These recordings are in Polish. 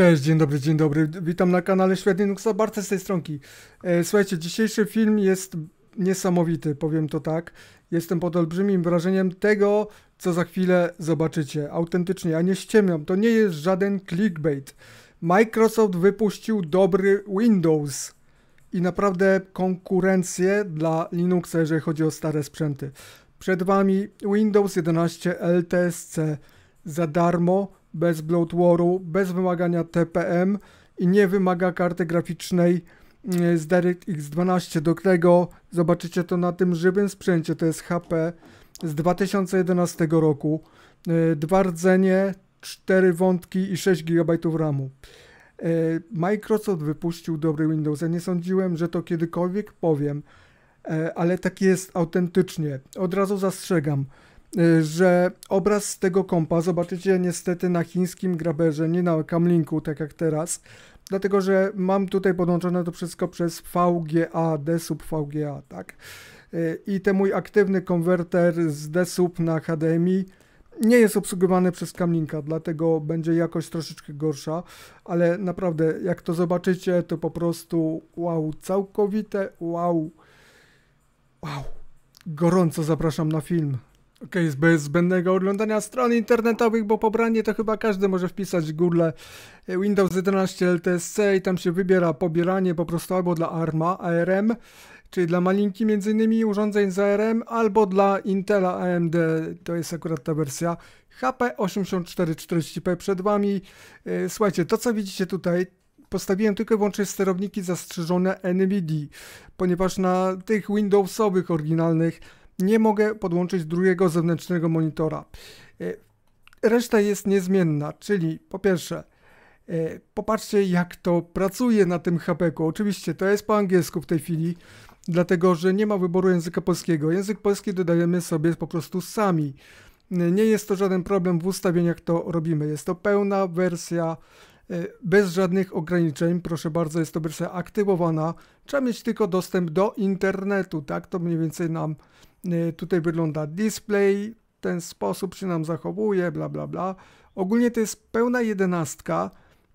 Cześć, dzień dobry, dzień dobry. Witam na kanale Świetny Nuksa, Bartek z tej stronki. E, słuchajcie, dzisiejszy film jest niesamowity, powiem to tak. Jestem pod olbrzymim wrażeniem tego, co za chwilę zobaczycie. Autentycznie, a nie ściemniam, to nie jest żaden clickbait. Microsoft wypuścił dobry Windows i naprawdę konkurencję dla Linuxa, jeżeli chodzi o stare sprzęty. Przed Wami Windows 11 LTSC za darmo bez Blood Waru, bez wymagania TPM i nie wymaga karty graficznej mm, z DirectX 12, do którego zobaczycie to na tym żywym sprzęcie, to jest HP z 2011 roku, y, dwa rdzenie, 4 wątki i 6 GB RAMu. Y, Microsoft wypuścił dobry Windows. Ja nie sądziłem, że to kiedykolwiek powiem, y, ale tak jest autentycznie. Od razu zastrzegam. Y, że obraz z tego kompa zobaczycie niestety na chińskim graberze, nie na kamlinku tak jak teraz, dlatego że mam tutaj podłączone to wszystko przez VGA, DSUB VGA, tak? Y, I ten mój aktywny konwerter z DSUB na HDMI nie jest obsługiwany przez kamlinka dlatego będzie jakość troszeczkę gorsza, ale naprawdę jak to zobaczycie, to po prostu wow, całkowite wow, wow. Gorąco zapraszam na film. OK, bez zbędnego oglądania stron internetowych, bo pobranie to chyba każdy może wpisać w Google Windows 11 LTSC i tam się wybiera pobieranie po prostu albo dla ARMA, ARM, czyli dla malinki między innymi urządzeń z ARM, albo dla Intela AMD, to jest akurat ta wersja HP8440P przed Wami. E, słuchajcie, to co widzicie tutaj, postawiłem tylko i wyłącznie sterowniki zastrzeżone NVIDII, ponieważ na tych Windowsowych oryginalnych nie mogę podłączyć drugiego zewnętrznego monitora. E, reszta jest niezmienna, czyli po pierwsze, e, popatrzcie jak to pracuje na tym HP-u. Oczywiście to jest po angielsku w tej chwili, dlatego że nie ma wyboru języka polskiego. Język polski dodajemy sobie po prostu sami. E, nie jest to żaden problem w ustawieniach, to robimy. Jest to pełna wersja bez żadnych ograniczeń. Proszę bardzo, jest to wersja aktywowana. Trzeba mieć tylko dostęp do internetu, tak? To mniej więcej nam Y, tutaj wygląda display, ten sposób się nam zachowuje, bla, bla, bla. Ogólnie to jest pełna jedenastka,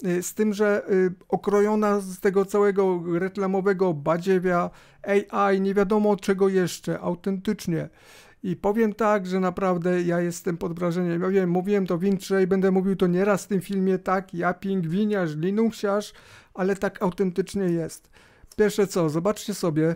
y, z tym, że y, okrojona z tego całego reklamowego badziewia AI, nie wiadomo czego jeszcze, autentycznie. I powiem tak, że naprawdę ja jestem pod wrażeniem. Ja wiem, mówiłem to w i będę mówił to nieraz w tym filmie, tak, ja pingwiniarz, linuxiarz, ale tak autentycznie jest. Pierwsze co, zobaczcie sobie,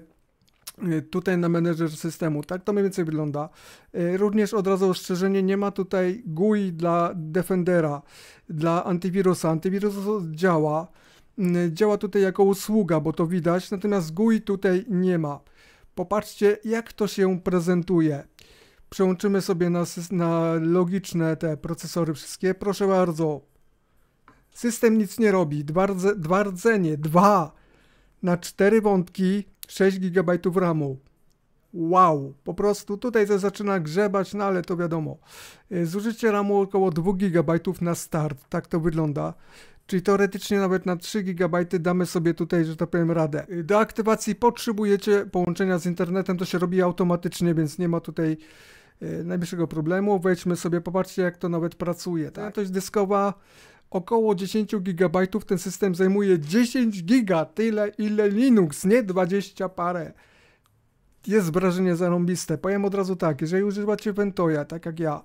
Y, tutaj na menedżer systemu. Tak to mniej więcej wygląda. Y, również od razu ostrzeżenie, nie ma tutaj GUI dla Defendera, dla antywirusa. Antywirus działa, y, działa tutaj jako usługa, bo to widać, natomiast GUI tutaj nie ma. Popatrzcie, jak to się prezentuje. Przełączymy sobie na, na logiczne te procesory wszystkie. Proszę bardzo. System nic nie robi. Dwa, dwa rdzenie, dwa na cztery wątki 6 GB RAMu. Wow, po prostu tutaj to zaczyna grzebać, no ale to wiadomo. E, zużycie RAMu około 2 GB na start, tak to wygląda. Czyli teoretycznie nawet na 3 GB damy sobie tutaj, że tak powiem, radę. E, do aktywacji potrzebujecie połączenia z internetem, to się robi automatycznie, więc nie ma tutaj e, najmniejszego problemu. Wejdźmy sobie, popatrzcie jak to nawet pracuje. Tak? To jest dyskowa około 10 GB, ten system zajmuje 10 giga, tyle ile Linux, nie 20 parę. Jest wrażenie zarąbiste. Powiem od razu tak, jeżeli używacie Ventoya, tak jak ja,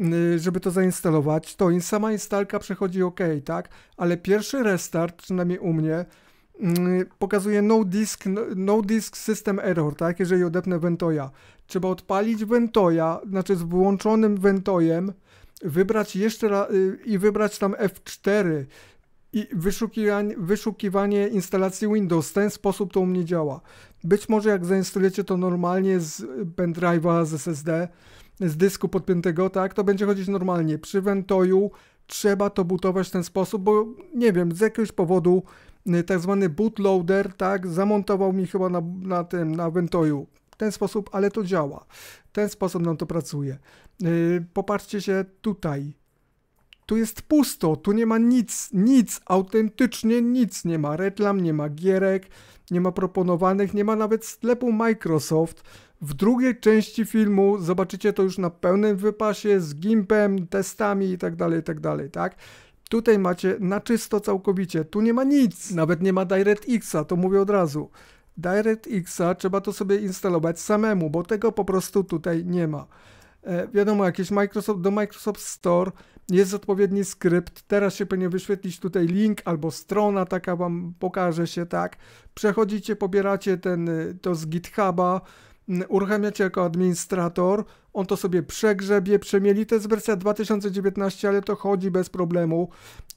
y, żeby to zainstalować, to sama instalka przechodzi ok, tak? Ale pierwszy restart, przynajmniej u mnie, y, pokazuje no disk, no, no disk system error, tak? Jeżeli odepnę Ventoya. Trzeba odpalić Ventoya, znaczy z włączonym Ventojem wybrać jeszcze raz y, i wybrać tam F4 i wyszukiwanie, wyszukiwanie instalacji Windows. W ten sposób to u mnie działa. Być może jak zainstalujecie to normalnie z pendrive'a, z SSD, z dysku podpiętego, tak, to będzie chodzić normalnie. Przy Ventoju trzeba to butować w ten sposób, bo nie wiem, z jakiegoś powodu y, tak zwany bootloader, tak, zamontował mi chyba na, na tym, na Ventoju ten sposób, ale to działa. Ten sposób nam to pracuje. Y, popatrzcie się tutaj. Tu jest pusto, tu nie ma nic, nic, autentycznie nic. Nie ma reklam, nie ma gierek, nie ma proponowanych, nie ma nawet sklepu Microsoft. W drugiej części filmu zobaczycie to już na pełnym wypasie z gimpem, testami i tak dalej, i tak? dalej. Tak? Tutaj macie na czysto całkowicie, tu nie ma nic, nawet nie ma DirectX-a, to mówię od razu. DirectXa trzeba to sobie instalować samemu, bo tego po prostu tutaj nie ma. E, wiadomo, jakieś Microsoft, do Microsoft Store jest odpowiedni skrypt. Teraz się pewnie wyświetlić tutaj link albo strona, taka wam pokaże się, tak. Przechodzicie, pobieracie ten, y, to z GitHuba, mm, uruchamiacie jako administrator, on to sobie przegrzebie, przemieli. To jest wersja 2019, ale to chodzi bez problemu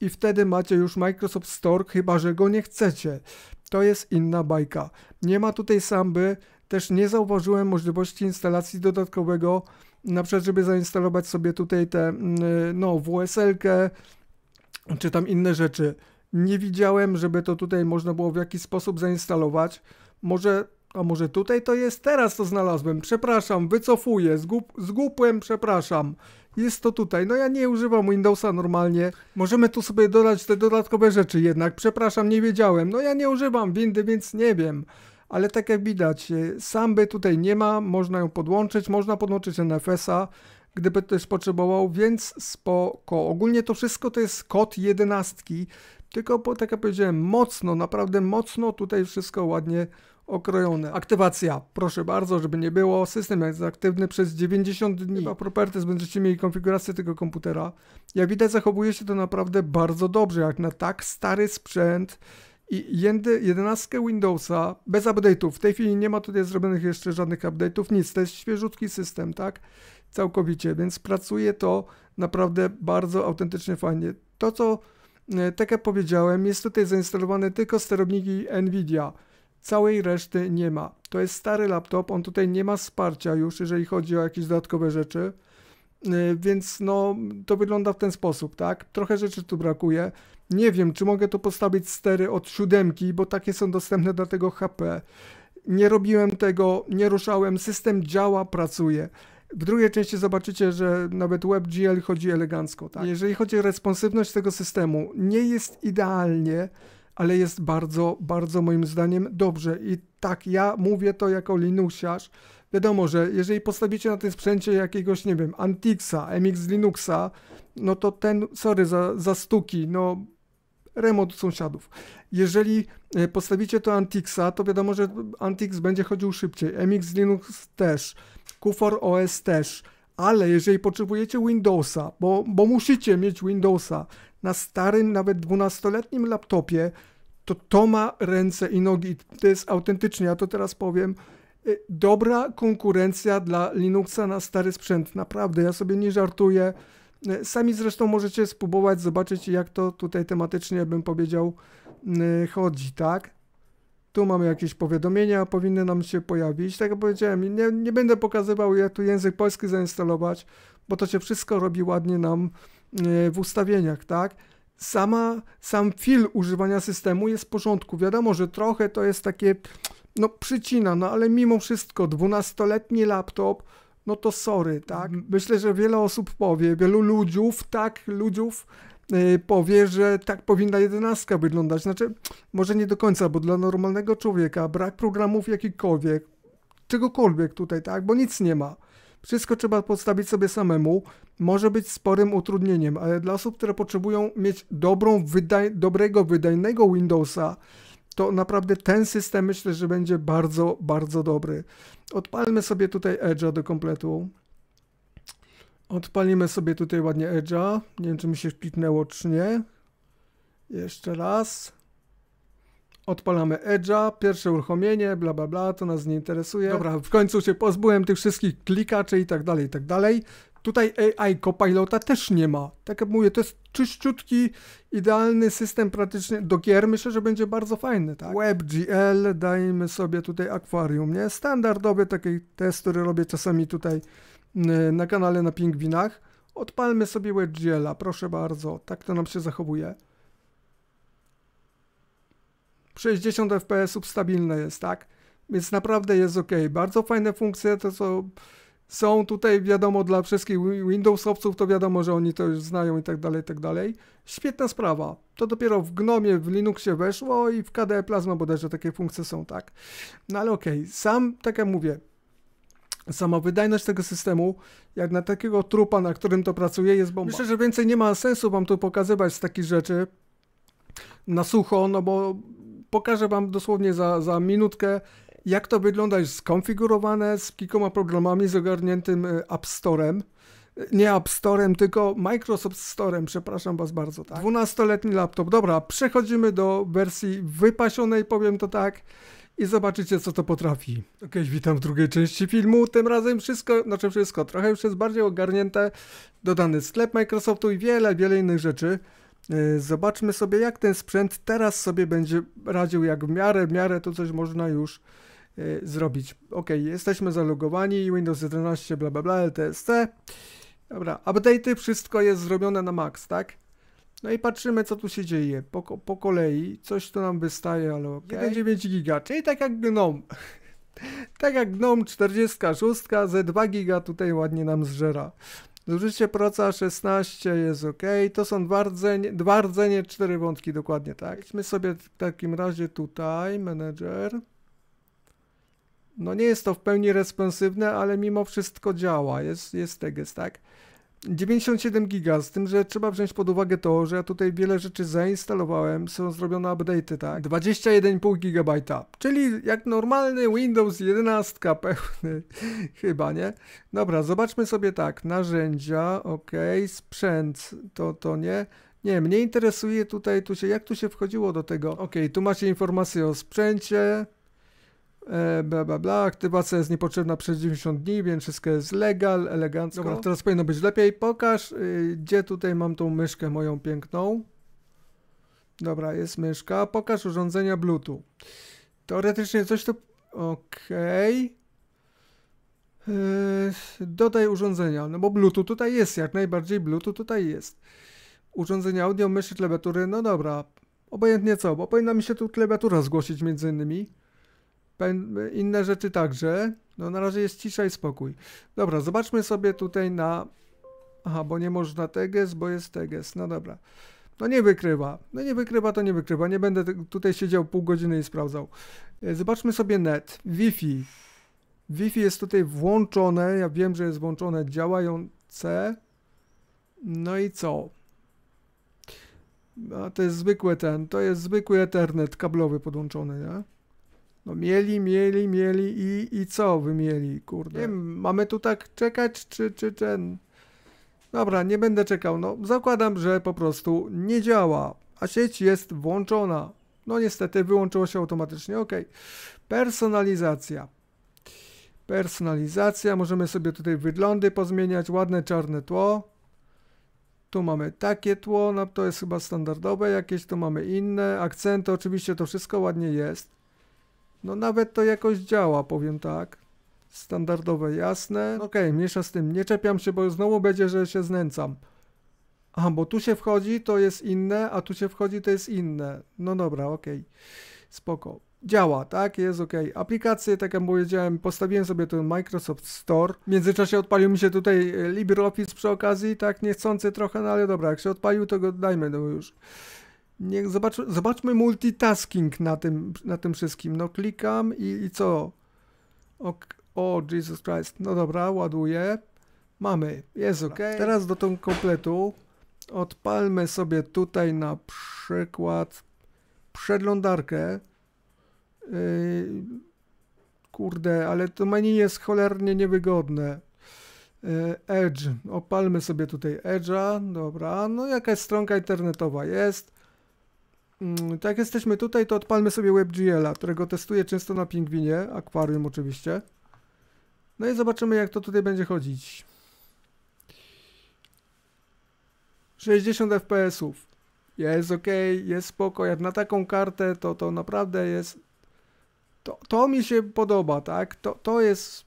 i wtedy macie już Microsoft Store, chyba że go nie chcecie to jest inna bajka. Nie ma tutaj samby, też nie zauważyłem możliwości instalacji dodatkowego, na przykład żeby zainstalować sobie tutaj te mm, no, WSL-kę czy tam inne rzeczy. Nie widziałem, żeby to tutaj można było w jakiś sposób zainstalować. Może, a może tutaj to jest? Teraz to znalazłem. Przepraszam, wycofuję, zgub, zgubłem, przepraszam jest to tutaj. No ja nie używam Windowsa normalnie. Możemy tu sobie dodać te dodatkowe rzeczy jednak. Przepraszam, nie wiedziałem. No ja nie używam windy, więc nie wiem. Ale tak jak widać, y, samby tutaj nie ma, można ją podłączyć, można podłączyć NFS-a, gdyby ktoś potrzebował, więc spoko. Ogólnie to wszystko to jest kod jedenastki, tylko po, tak jak powiedziałem, mocno, naprawdę mocno tutaj wszystko ładnie okrojone. Aktywacja. Proszę bardzo, żeby nie było. System jest aktywny przez 90 dni. Chyba properties będziecie mieli konfigurację tego komputera. Jak widać zachowuje się to naprawdę bardzo dobrze, jak na tak stary sprzęt i 11 Windowsa bez update'ów. W tej chwili nie ma tutaj zrobionych jeszcze żadnych update'ów, nic. To jest świeżutki system, tak? Całkowicie, więc pracuje to naprawdę bardzo autentycznie fajnie. To co, e, tak jak powiedziałem, jest tutaj zainstalowane tylko sterowniki NVIDIA. Całej reszty nie ma. To jest stary laptop, on tutaj nie ma wsparcia już, jeżeli chodzi o jakieś dodatkowe rzeczy. Y, więc no, to wygląda w ten sposób, tak? Trochę rzeczy tu brakuje. Nie wiem, czy mogę to postawić stery od siódemki, bo takie są dostępne dla tego HP. Nie robiłem tego, nie ruszałem, system działa, pracuje. W drugiej części zobaczycie, że nawet WebGL chodzi elegancko. Tak? tak. Jeżeli chodzi o responsywność tego systemu, nie jest idealnie, ale jest bardzo, bardzo moim zdaniem dobrze. I tak, ja mówię to jako Linuxiarz. Wiadomo, że jeżeli postawicie na tym sprzęcie jakiegoś, nie wiem, Antixa, MX Linuxa, no to ten, sorry za, za stuki, no remont sąsiadów. Jeżeli e, postawicie to Antixa, to wiadomo, że Antix będzie chodził szybciej, MX Linux też, Kufor OS też, ale jeżeli potrzebujecie Windowsa, bo, bo musicie mieć Windowsa na starym, nawet 12-letnim laptopie, to to ma ręce i nogi. To jest autentycznie, ja to teraz powiem, y, dobra konkurencja dla Linuxa na stary sprzęt. Naprawdę, ja sobie nie żartuję. Y, sami zresztą możecie spróbować, zobaczyć jak to tutaj tematycznie, bym powiedział, y, chodzi, tak? Tu mamy jakieś powiadomienia, powinny nam się pojawić. Tak jak powiedziałem, nie, nie będę pokazywał, jak tu język polski zainstalować, bo to się wszystko robi ładnie nam w ustawieniach, tak? sama, sam fil używania systemu jest w porządku. Wiadomo, że trochę to jest takie, no przycina, no ale mimo wszystko 12-letni laptop, no to sorry, tak? Mhm. Myślę, że wiele osób powie, wielu ludziów, tak, ludziów y, powie, że tak powinna jedenastka wyglądać. Znaczy, może nie do końca, bo dla normalnego człowieka brak programów jakikolwiek, czegokolwiek tutaj, tak? Bo nic nie ma. Wszystko trzeba podstawić sobie samemu. Może być sporym utrudnieniem, ale dla osób, które potrzebują mieć dobrą, wydaj, dobrego, wydajnego Windowsa, to naprawdę ten system myślę, że będzie bardzo, bardzo dobry. Odpalmy sobie tutaj Edge'a do kompletu. Odpalimy sobie tutaj ładnie Edge'a. Nie wiem, czy mi się wpitnęło, czy nie. Jeszcze raz. Odpalamy Edge'a, pierwsze uruchomienie, bla bla bla, to nas nie interesuje. Dobra, w końcu się pozbyłem tych wszystkich klikaczy i tak dalej, i tak dalej. Tutaj AI Copilota też nie ma. Tak jak mówię, to jest czyściutki, idealny system praktycznie do gier. Myślę, że będzie bardzo fajny, tak? WebGL, dajmy sobie tutaj akwarium, nie? Standardowy taki test, który robię czasami tutaj na kanale na pingwinach. Odpalmy sobie WebGL-a, proszę bardzo. Tak to nam się zachowuje. 60 fps stabilne jest, tak? Więc naprawdę jest ok. Bardzo fajne funkcje to są, są tutaj, wiadomo, dla wszystkich Windowsowców to wiadomo, że oni to już znają i tak dalej, i tak dalej. Świetna sprawa. To dopiero w Gnomie, w Linuxie weszło i w KDE Plasma bodajże takie funkcje są, tak? No ale okej, okay. sam, tak jak mówię, sama wydajność tego systemu, jak na takiego trupa, na którym to pracuje, jest bomba. Myślę, że więcej nie ma sensu wam tu pokazywać z takich rzeczy na sucho, no bo pokażę Wam dosłownie za, za minutkę, jak to wygląda jest skonfigurowane z kilkoma programami, z ogarniętym e, App Storem e, nie App Storem, tylko Microsoft Storem, przepraszam Was bardzo. Tak? 12-letni laptop. Dobra, przechodzimy do wersji wypasionej, powiem to tak. I zobaczycie, co to potrafi. Ok, witam w drugiej części filmu. Tym razem wszystko, znaczy wszystko, trochę już jest bardziej ogarnięte. Dodany sklep Microsoftu i wiele, wiele innych rzeczy. E, zobaczmy sobie, jak ten sprzęt teraz sobie będzie radził, jak w miarę, w miarę to coś można już e, zrobić. Ok, jesteśmy zalogowani, Windows 11, bla bla bla, LTSC. Dobra, update'y, wszystko jest zrobione na max, tak? No i patrzymy, co tu się dzieje. Po, po kolei coś tu nam wystaje, ale ok. 9 giga, czyli tak jak GNOME. tak jak GNOME 46, ze 2 giga tutaj ładnie nam zżera. Zużycie no, proca 16 jest ok. To są dwa rdzenie, dwa rdzenie, cztery wątki, dokładnie tak. Idźmy sobie w takim razie tutaj, manager. No nie jest to w pełni responsywne, ale mimo wszystko działa. Jest, jest tegest, tak? 97 giga, z tym, że trzeba wziąć pod uwagę to, że ja tutaj wiele rzeczy zainstalowałem, są zrobione update'y, tak? 21,5 GB, czyli jak normalny Windows 11 pełny, chyba, nie? Dobra, zobaczmy sobie tak, narzędzia, ok, sprzęt, to, to nie, nie, mnie interesuje tutaj, tu się, jak tu się wchodziło do tego? Ok, tu macie informacje o sprzęcie, E, bla, bla, bla. Aktywacja jest niepotrzebna przez 90 dni, więc wszystko jest legal, elegancko. Dobra, teraz powinno być lepiej. Pokaż, y, gdzie tutaj mam tą myszkę moją piękną. Dobra, jest myszka. Pokaż urządzenia Bluetooth. Teoretycznie coś to... Okej. Okay. E, dodaj urządzenia, no bo Bluetooth tutaj jest, jak najbardziej Bluetooth tutaj jest. Urządzenia audio, myszy, klawiatury, no dobra, obojętnie co, bo powinna mi się tu klawiatura zgłosić między innymi inne rzeczy także. No na razie jest cisza i spokój. Dobra, zobaczmy sobie tutaj na... Aha, bo nie można teges, bo jest teges. No dobra. No nie wykrywa. No nie wykrywa, to nie wykrywa. Nie będę tutaj siedział pół godziny i sprawdzał. E, zobaczmy sobie net. Wi-Fi. Wi-Fi jest tutaj włączone. Ja wiem, że jest włączone. Działające. No i co? A to jest zwykły ten. To jest zwykły Ethernet kablowy podłączony, nie? No mieli, mieli, mieli i, i co wy mieli, kurde? Nie mamy tu tak czekać, czy, czy ten... Dobra, nie będę czekał, no zakładam, że po prostu nie działa, a sieć jest włączona. No niestety wyłączyło się automatycznie, ok. Personalizacja. Personalizacja, możemy sobie tutaj wyglądy pozmieniać, ładne czarne tło. Tu mamy takie tło, no to jest chyba standardowe jakieś, tu mamy inne, akcenty, oczywiście to wszystko ładnie jest. No nawet to jakoś działa, powiem tak. Standardowe, jasne. No okej, okay, mniejsza z tym, nie czepiam się, bo znowu będzie, że się znęcam. Aha, bo tu się wchodzi, to jest inne, a tu się wchodzi, to jest inne. No dobra, okej. Okay. Spoko. Działa, tak? Jest ok. Aplikacje, tak jak powiedziałem, postawiłem sobie ten Microsoft Store. W międzyczasie odpalił mi się tutaj e, LibreOffice przy okazji, tak niechcący trochę, no ale dobra, jak się odpalił, to go dajmy no już. Niech zobacz, zobaczmy multitasking na tym, na tym wszystkim. No klikam i, i co? O, o, Jesus Christ. No dobra, ładuję. Mamy, jest ok. Teraz do tą kompletu odpalmy sobie tutaj na przykład przeglądarkę. Yy, kurde, ale to menu jest cholernie niewygodne. Yy, Edge, opalmy sobie tutaj Edge'a, dobra, no jakaś stronka internetowa jest. Tak jesteśmy tutaj, to odpalmy sobie WebGL-a, którego testuję często na pingwinie, akwarium oczywiście. No i zobaczymy, jak to tutaj będzie chodzić. 60 FPS-ów. Jest ok, jest spoko. Jak na taką kartę, to to naprawdę jest... To, to mi się podoba, tak? To, to jest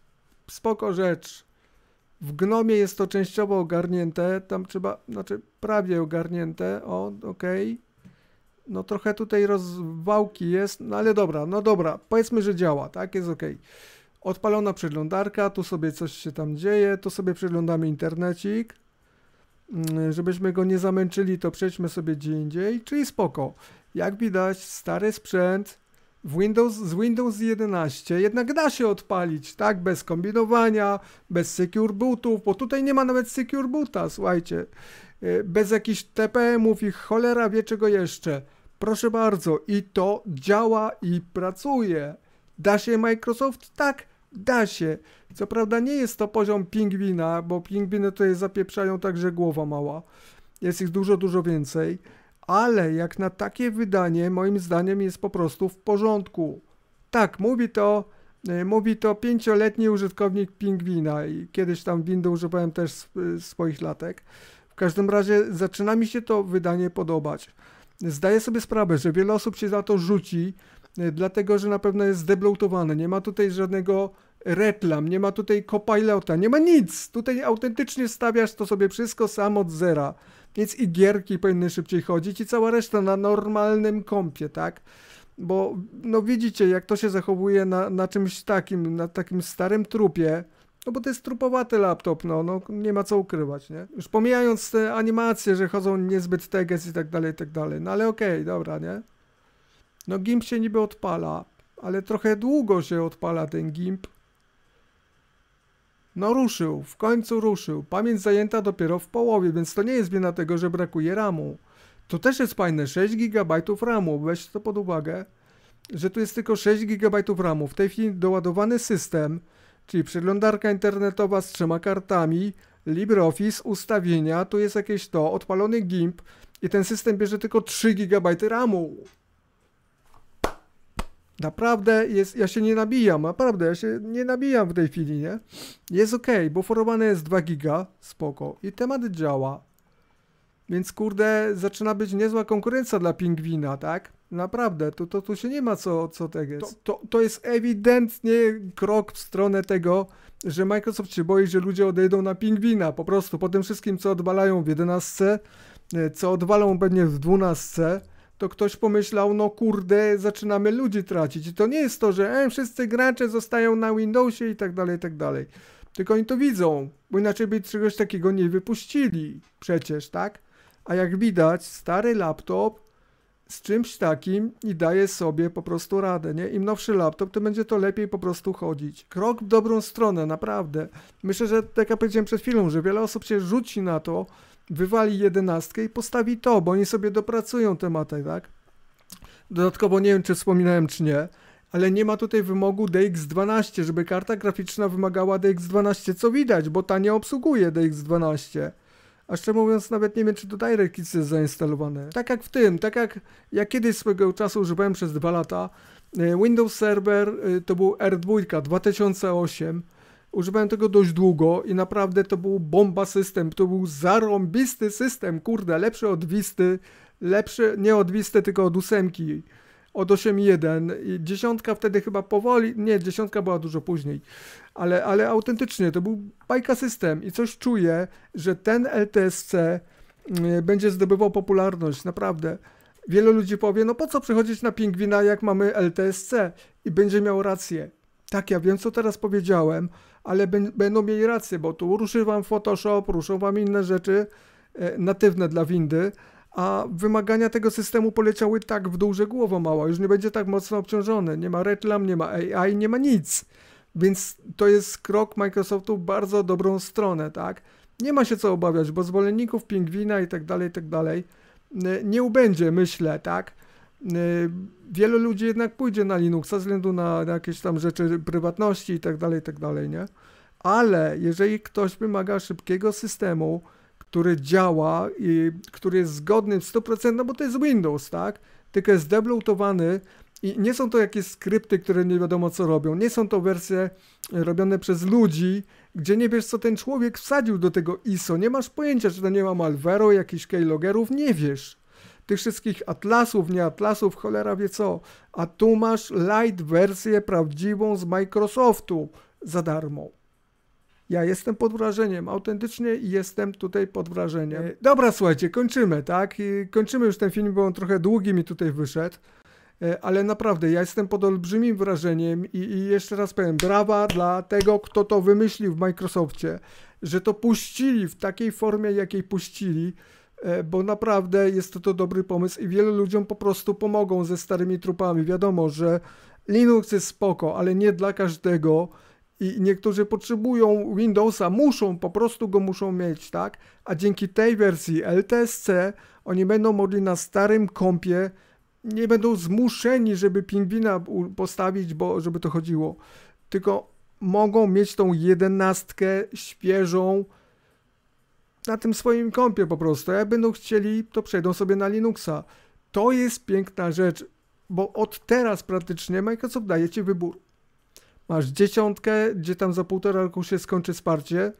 spoko rzecz. W Gnomie jest to częściowo ogarnięte. Tam trzeba... Znaczy, prawie ogarnięte. O, okej. Okay no trochę tutaj rozwałki jest, no ale dobra, no dobra, powiedzmy, że działa, tak, jest ok. Odpalona przeglądarka, tu sobie coś się tam dzieje, tu sobie przeglądamy internecik, mm, żebyśmy go nie zamęczyli, to przejdźmy sobie gdzie indziej, czyli spoko. Jak widać, stary sprzęt w Windows, z Windows 11 jednak da się odpalić, tak? Bez kombinowania, bez Secure Bootów, bo tutaj nie ma nawet Secure Boota, słuchajcie. E, bez jakichś TPM-ów i cholera wie czego jeszcze. Proszę bardzo, i to działa i pracuje. Da się Microsoft? Tak, da się. Co prawda nie jest to poziom pingwina, bo pingwiny tutaj zapieprzają także głowa mała. Jest ich dużo, dużo więcej ale jak na takie wydanie, moim zdaniem jest po prostu w porządku. Tak, mówi to, e, mówi to pięcioletni użytkownik Pingwina i kiedyś tam windy używałem też e, swoich latek. W każdym razie zaczyna mi się to wydanie podobać. Zdaję sobie sprawę, że wiele osób się za to rzuci, e, dlatego że na pewno jest zdeblotowane. Nie ma tutaj żadnego reklam, nie ma tutaj copilota, nie ma nic. Tutaj autentycznie stawiasz to sobie wszystko sam od zera więc i gierki powinny szybciej chodzić i cała reszta na normalnym kompie, tak? Bo no widzicie, jak to się zachowuje na, na czymś takim, na takim starym trupie, no bo to jest trupowaty laptop, no, no nie ma co ukrywać, nie? Już pomijając te animacje, że chodzą niezbyt teges i tak dalej, i tak dalej, no ale okej, okay, dobra, nie? No GIMP się niby odpala, ale trochę długo się odpala ten GIMP, no ruszył, w końcu ruszył. Pamięć zajęta dopiero w połowie, więc to nie jest wina tego, że brakuje RAMu. To też jest fajne, 6 GB RAMu, weź to pod uwagę, że tu jest tylko 6 GB RAMu. W tej chwili doładowany system, czyli przeglądarka internetowa z trzema kartami, LibreOffice, ustawienia, tu jest jakieś to, odpalony GIMP i ten system bierze tylko 3 GB RAMu. Naprawdę jest, ja się nie nabijam, naprawdę, ja się nie nabijam w tej chwili, nie? Jest ok, bo forowane jest 2 giga, spoko. I temat działa. Więc kurde, zaczyna być niezła konkurencja dla pingwina, tak? Naprawdę, to, to, tu się nie ma co, co tego jest. To, to, to jest ewidentnie krok w stronę tego, że Microsoft się boi, że ludzie odejdą na pingwina. Po prostu po tym wszystkim, co odwalają w 11, e, co odwalą pewnie w 12, to ktoś pomyślał, no kurde, zaczynamy ludzi tracić. I to nie jest to, że e, wszyscy gracze zostają na Windowsie i tak dalej, i tak dalej. Tylko oni to widzą, bo inaczej by czegoś takiego nie wypuścili przecież, tak? A jak widać, stary laptop z czymś takim i daje sobie po prostu radę, nie? Im nowszy laptop, tym będzie to lepiej po prostu chodzić. Krok w dobrą stronę, naprawdę. Myślę, że tak jak powiedziałem przed chwilą, że wiele osób się rzuci na to, wywali jedenastkę i postawi to, bo oni sobie dopracują tematy, tak? Dodatkowo nie wiem, czy wspominałem, czy nie, ale nie ma tutaj wymogu DX12, żeby karta graficzna wymagała DX12, co widać, bo ta nie obsługuje DX12. A szczerze mówiąc, nawet nie wiem, czy to DirectX jest zainstalowane. Tak jak w tym, tak jak ja kiedyś swego czasu używałem przez dwa lata, e, Windows Server e, to był R2 2008, Używałem tego dość długo i naprawdę to był bomba system, to był zarąbisty system, kurde, lepszy od Wisty, lepszy, nie od Wisty, tylko od ósemki, od 8.1 i dziesiątka wtedy chyba powoli, nie, dziesiątka była dużo później, ale, ale autentycznie, to był bajka system i coś czuję, że ten LTSC mm, będzie zdobywał popularność, naprawdę. Wielu ludzi powie, no po co przychodzić na pingwina, jak mamy LTSC i będzie miał rację tak, ja wiem, co teraz powiedziałem, ale będą mieli rację, bo tu ruszy wam Photoshop, ruszą wam inne rzeczy e, natywne dla windy, a wymagania tego systemu poleciały tak w dół, że głowa mała, już nie będzie tak mocno obciążony, nie ma reklam, nie ma AI, nie ma nic. Więc to jest krok Microsoftu w bardzo dobrą stronę, tak? Nie ma się co obawiać, bo zwolenników pingwina i tak dalej, i tak dalej e, nie ubędzie, myślę, tak? Y, wielu ludzi jednak pójdzie na Linuxa ze względu na, jakieś tam rzeczy prywatności i tak dalej, i tak dalej, nie? Ale jeżeli ktoś wymaga szybkiego systemu, który działa i który jest zgodny w 100%, no bo to jest Windows, tak? Tylko jest debloatowany i nie są to jakieś skrypty, które nie wiadomo co robią. Nie są to wersje robione przez ludzi, gdzie nie wiesz co ten człowiek wsadził do tego ISO. Nie masz pojęcia, czy to nie ma malware'u, jakichś keylogerów, nie wiesz tych wszystkich atlasów, nie atlasów, cholera wie co. A tu masz light wersję prawdziwą z Microsoftu za darmo. Ja jestem pod wrażeniem, autentycznie jestem tutaj pod wrażeniem. E, Dobra, słuchajcie, kończymy, tak? I kończymy już ten film, bo on trochę długi mi tutaj wyszedł. E, ale naprawdę, ja jestem pod olbrzymim wrażeniem i, i jeszcze raz powiem, brawa dla tego, kto to wymyślił w Microsoftie, że to puścili w takiej formie, jakiej puścili. E, bo naprawdę jest to dobry pomysł i wielu ludziom po prostu pomogą ze starymi trupami. Wiadomo, że Linux jest spoko, ale nie dla każdego i niektórzy potrzebują Windowsa, muszą, po prostu go muszą mieć, tak? A dzięki tej wersji LTSC oni będą mogli na starym kompie nie będą zmuszeni, żeby pingwina postawić, bo żeby to chodziło, tylko mogą mieć tą jedenastkę świeżą, na tym swoim kompie po prostu. Jak będą chcieli, to przejdą sobie na Linuxa. To jest piękna rzecz, bo od teraz praktycznie Microsoft daje Ci wybór. Masz dziesiątkę, gdzie tam za półtora roku się skończy wsparcie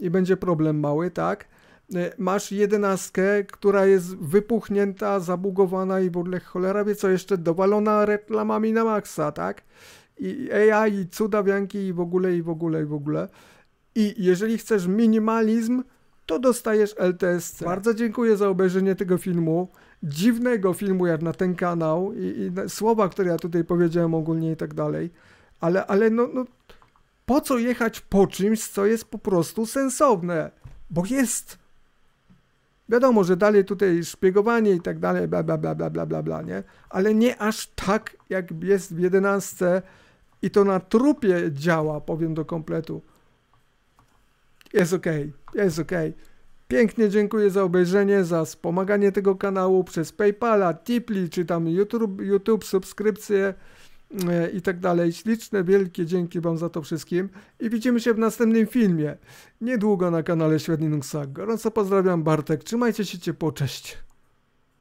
i będzie problem mały, tak? E, masz jedenastkę, która jest wypuchnięta, zabugowana i w ogóle cholera wie co jeszcze, dowalona reklamami na maksa, tak? I AI, i cudawianki, i w ogóle, i w ogóle, i w ogóle. I jeżeli chcesz minimalizm, to dostajesz LTSC. Tak. Bardzo dziękuję za obejrzenie tego filmu. Dziwnego filmu jak na ten kanał i, i słowa, które ja tutaj powiedziałem ogólnie i tak dalej. Ale, ale no, no po co jechać po czymś, co jest po prostu sensowne? Bo jest. Wiadomo, że dalej tutaj szpiegowanie i tak dalej, bla, bla, bla, bla, bla, bla, bla, nie? Ale nie aż tak, jak jest w jedenastce i to na trupie działa, powiem do kompletu. Jest ok, jest ok. Pięknie dziękuję za obejrzenie, za wspomaganie tego kanału przez PayPala, Tipli, czy tam YouTube, YouTube subskrypcje e, i tak dalej. Śliczne, wielkie dzięki Wam za to wszystkim i widzimy się w następnym filmie. Niedługo na kanale Świat Linuxa. Gorąco pozdrawiam, Bartek. Trzymajcie się ciepło, cześć.